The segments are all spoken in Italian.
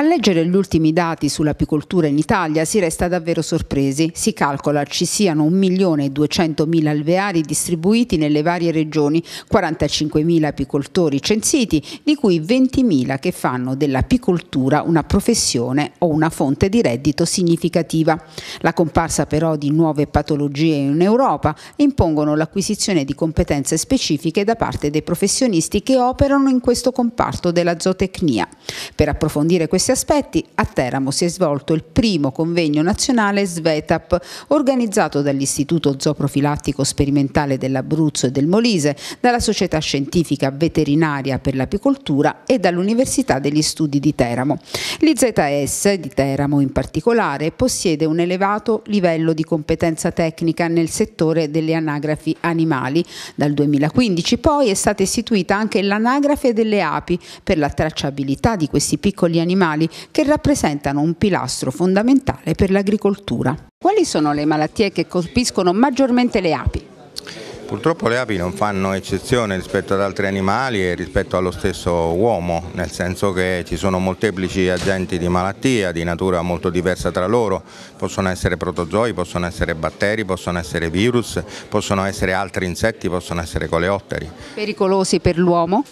A leggere gli ultimi dati sull'apicoltura in Italia si resta davvero sorpresi. Si calcola ci siano 1.200.000 alveari distribuiti nelle varie regioni, 45.000 apicoltori censiti, di cui 20.000 che fanno dell'apicoltura una professione o una fonte di reddito significativa. La comparsa però di nuove patologie in Europa impongono l'acquisizione di competenze specifiche da parte dei professionisti che operano in questo comparto della zootecnia. Per approfondire queste diversi aspetti, a Teramo si è svolto il primo convegno nazionale SVETAP organizzato dall'Istituto Zooprofilattico Sperimentale dell'Abruzzo e del Molise, dalla Società Scientifica Veterinaria per l'Apicoltura e dall'Università degli Studi di Teramo. L'IZS di Teramo in particolare possiede un elevato livello di competenza tecnica nel settore delle anagrafi animali. Dal 2015 poi è stata istituita anche l'anagrafe delle api per la tracciabilità di questi piccoli animali medicinali che rappresentano un pilastro fondamentale per l'agricoltura. Quali sono le malattie che colpiscono maggiormente le api? Purtroppo le api non fanno eccezione rispetto ad altri animali e rispetto allo stesso uomo, nel senso che ci sono molteplici agenti di malattia di natura molto diversa tra loro, possono essere protozoi, possono essere batteri, possono essere virus, possono essere altri insetti, possono essere coleotteri. Pericolosi per l'uomo?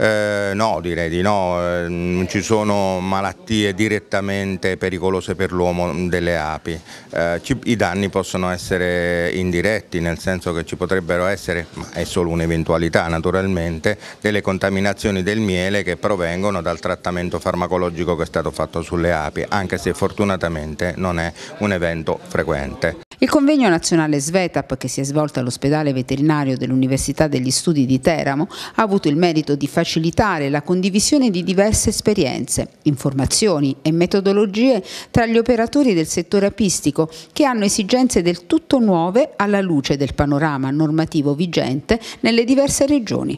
Eh, no, direi di no, eh, ci sono malattie direttamente pericolose per l'uomo delle api, eh, ci, i danni possono essere indiretti nel senso che ci potrebbero essere, ma è solo un'eventualità naturalmente, delle contaminazioni del miele che provengono dal trattamento farmacologico che è stato fatto sulle api, anche se fortunatamente non è un evento frequente. Il convegno nazionale SVETAP, che si è svolto all'ospedale veterinario dell'Università degli Studi di Teramo, ha avuto il merito di facilitare la condivisione di diverse esperienze, informazioni e metodologie tra gli operatori del settore apistico che hanno esigenze del tutto nuove alla luce del panorama normativo vigente nelle diverse regioni.